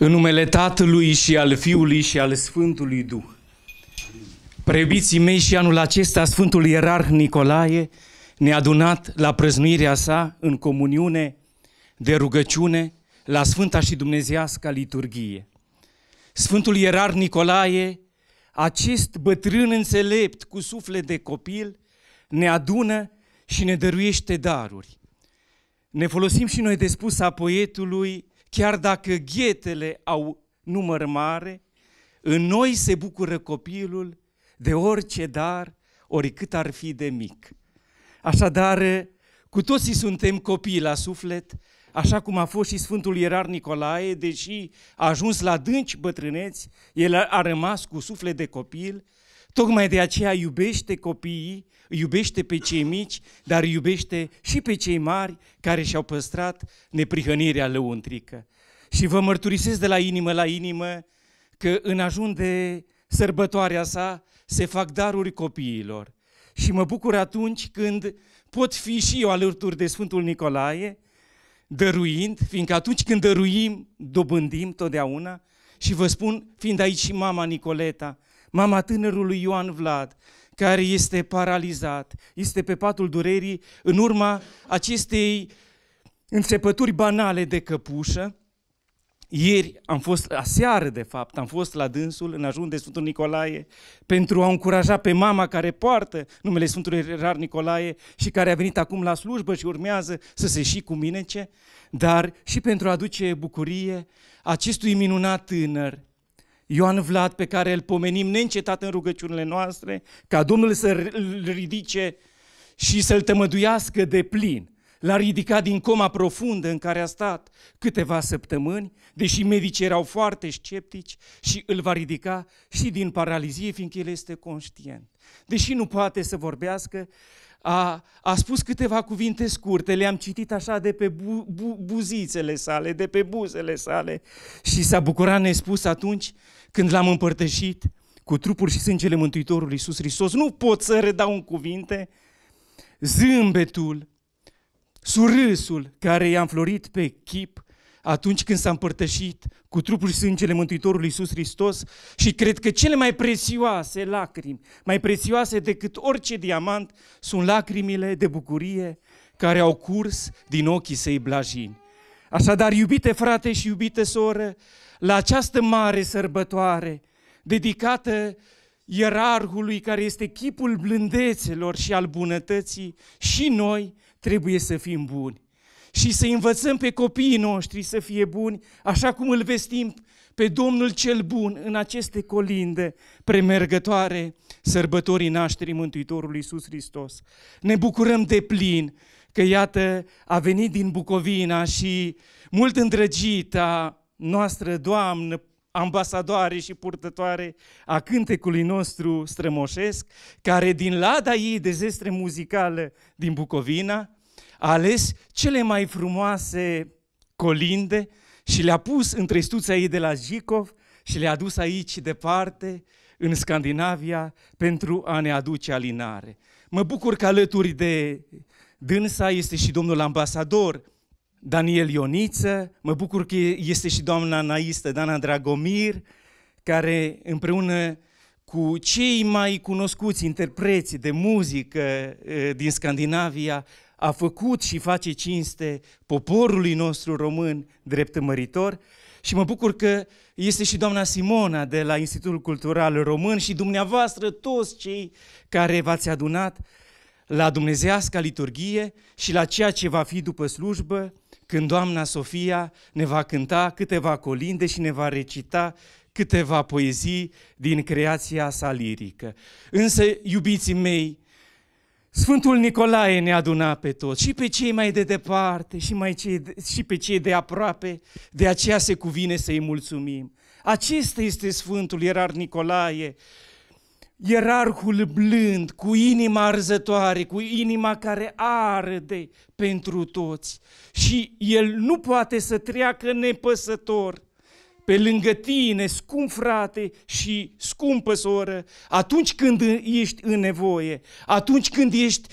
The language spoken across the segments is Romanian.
În numele Tatălui și al Fiului și al Sfântului Duh. Prebiții mei și anul acesta Sfântul Ierarh Nicolae ne-a adunat la prăznuirea sa în comuniune de rugăciune la Sfânta și Dumnezească Liturghie. Sfântul Ierarh Nicolae, acest bătrân înțelept cu suflet de copil, ne adună și ne dăruiește daruri. Ne folosim și noi de spusa poetului Chiar dacă ghetele au număr mare, în noi se bucură copilul de orice dar, oricât ar fi de mic. Așadar, cu toții suntem copii la suflet, așa cum a fost și Sfântul Ierar Nicolae, deși a ajuns la dânci bătrâneți, el a rămas cu suflet de copil Tocmai de aceea iubește copiii, iubește pe cei mici, dar iubește și pe cei mari care și-au păstrat neprihănirea lăuntrică. Și vă mărturisesc de la inimă la inimă că în ajun de sărbătoarea sa se fac daruri copiilor. Și mă bucur atunci când pot fi și eu alături de Sfântul Nicolae, dăruind, fiindcă atunci când dăruim, dobândim totdeauna. Și vă spun, fiind aici și mama Nicoleta, mama tânărului Ioan Vlad, care este paralizat, este pe patul durerii în urma acestei înțepături banale de căpușă. Ieri am fost, aseară de fapt, am fost la dânsul în ajun de Sfântul Nicolae pentru a încuraja pe mama care poartă numele Sfântului Rar Nicolae și care a venit acum la slujbă și urmează să se și cu mine ce, dar și pentru a aduce bucurie acestui minunat tânăr Ioan Vlad pe care îl pomenim neîncetat în rugăciunile noastre, ca Domnul să-l ridice și să-l tămăduiască de plin. L-a ridicat din coma profundă în care a stat câteva săptămâni, deși medicii erau foarte sceptici și îl va ridica și din paralizie, fiindcă el este conștient. Deși nu poate să vorbească, a, a spus câteva cuvinte scurte, le-am citit așa de pe bu, bu, buzițele sale, de pe buzele sale și s-a bucurat nespus atunci când l-am împărtășit cu trupul și sângele Mântuitorului Iisus Hristos. Nu pot să redau în cuvinte zâmbetul, surâsul care i-a înflorit pe chip atunci când s-a împărtășit cu trupul și sângele Mântuitorului Iisus Hristos și cred că cele mai prețioase lacrimi, mai prețioase decât orice diamant, sunt lacrimile de bucurie care au curs din ochii săi blajini. Așadar, iubite frate și iubite soră, la această mare sărbătoare dedicată ierarhului care este chipul blândețelor și al bunătății, și noi trebuie să fim buni și să învățăm pe copiii noștri să fie buni, așa cum îl vestim pe Domnul cel bun în aceste colinde premergătoare sărbătorii nașterii Mântuitorului Iisus Hristos. Ne bucurăm de plin că iată a venit din Bucovina și mult îndrăgita noastră Doamnă, ambasadoare și purtătoare a cântecului nostru strămoșesc, care din lada ei de zestre muzicală din Bucovina a ales cele mai frumoase colinde și le-a pus între stuța ei de la Jicov și le-a dus aici departe, în Scandinavia, pentru a ne aduce alinare. Mă bucur că alături de dânsa este și domnul ambasador Daniel Ioniță, mă bucur că este și doamna naistă Dana Dragomir, care împreună cu cei mai cunoscuți interpreți de muzică eh, din Scandinavia a făcut și face cinste poporului nostru român drept măritor și mă bucur că este și doamna Simona de la Institutul Cultural Român și dumneavoastră toți cei care v-ați adunat la Dumnezească liturghie și la ceea ce va fi după slujbă, când doamna Sofia ne va cânta câteva colinde și ne va recita câteva poezii din creația sa lirică. Însă, iubiții mei, Sfântul Nicolae ne aduna pe toți, și pe cei mai de departe, și, mai cei de, și pe cei de aproape, de aceea se cuvine să-i mulțumim. Acesta este Sfântul Ierar Nicolae, ierarhul blând, cu inima arzătoare, cu inima care arde pentru toți. Și el nu poate să treacă nepăsător pe lângă tine, scump frate și scumpă soră, atunci când ești în nevoie, atunci când ești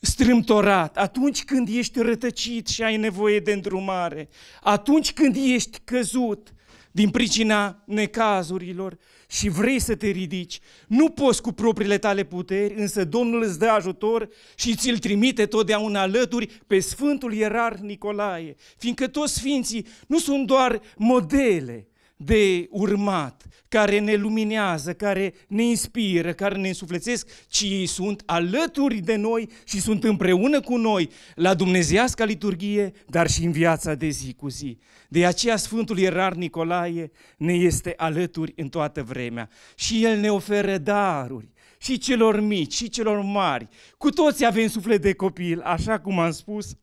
strâmtorat, atunci când ești rătăcit și ai nevoie de îndrumare, atunci când ești căzut din pricina necazurilor și vrei să te ridici, nu poți cu propriile tale puteri, însă Domnul îți dă ajutor și ți-l trimite totdeauna alături pe Sfântul Ierar Nicolae, fiindcă toți sfinții nu sunt doar modele, de urmat, care ne luminează, care ne inspiră, care ne însuflețesc, ci ei sunt alături de noi și sunt împreună cu noi la dumnezeiasca liturghie, dar și în viața de zi cu zi. De aceea Sfântul Ierar Nicolae ne este alături în toată vremea și El ne oferă daruri și celor mici și celor mari. Cu toți avem suflet de copil, așa cum am spus,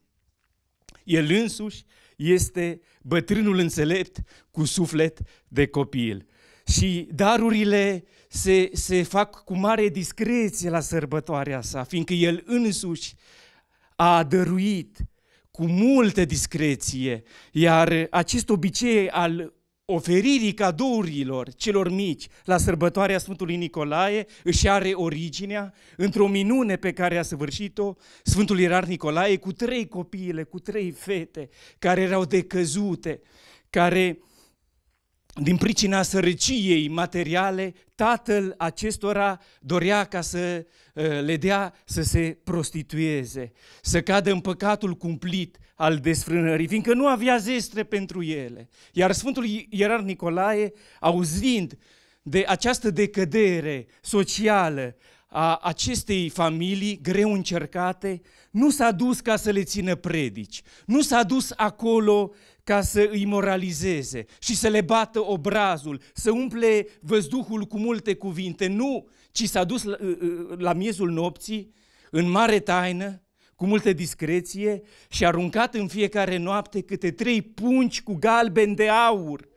el însuși este bătrânul înțelept cu suflet de copil. Și darurile se, se fac cu mare discreție la sărbătoarea sa, fiindcă el însuși a dăruit cu multă discreție, iar acest obicei al oferirii cadourilor celor mici la sărbătoarea Sfântului Nicolae își are originea într-o minune pe care a săvârșit-o Sfântul Ierar Nicolae cu trei copiile, cu trei fete care erau decăzute, care din pricina sărăciei materiale, tatăl acestora dorea ca să eh, le dea să se prostitueze, să cadă în păcatul cumplit al desfrânării, fiindcă nu avea zestre pentru ele. Iar Sfântul Ierar Nicolae, auzind de această decădere socială a acestei familii greu încercate, nu s-a dus ca să le țină predici, nu s-a dus acolo ca să îi moralizeze și să le bată obrazul, să umple văzduhul cu multe cuvinte, nu, ci s-a dus la, la miezul nopții, în mare taină, cu multă discreție și aruncat în fiecare noapte câte trei pungi cu galben de aur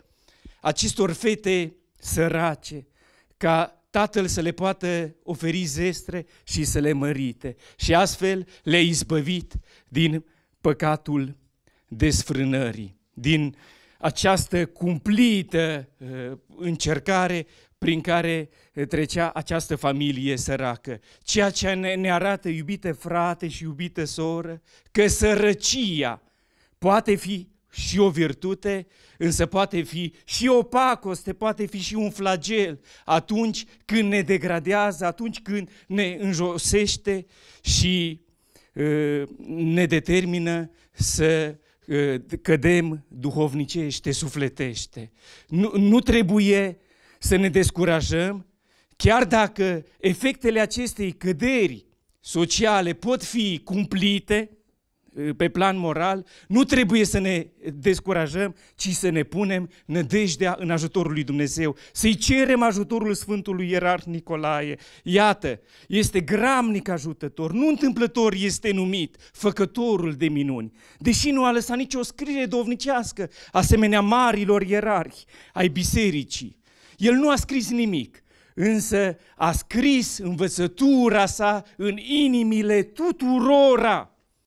acestor fete sărace, ca Tatăl să le poată oferi zestre și să le mărite. Și astfel le-a izbăvit din păcatul desfrânării, din această cumplită uh, încercare prin care eh, trecea această familie săracă. Ceea ce ne, ne arată, iubite frate și iubite soră, că sărăcia poate fi și o virtute, însă poate fi și o pacoste, poate fi și un flagel atunci când ne degradează, atunci când ne înjosește și eh, ne determină să eh, cădem duhovnicește, sufletește. Nu, nu trebuie să ne descurajăm, chiar dacă efectele acestei căderi sociale pot fi cumplite eh, pe plan moral, nu trebuie să ne descurajăm, ci să ne punem nădejdea în ajutorul lui Dumnezeu, să-i cerem ajutorul Sfântului Ierarh Nicolae. Iată, este gramnic ajutător, nu întâmplător este numit făcătorul de minuni, deși nu a lăsat nicio scriere dovnicească asemenea marilor ierarhi ai bisericii el nu a scris nimic, însă a scris învățătura sa în inimile tuturora.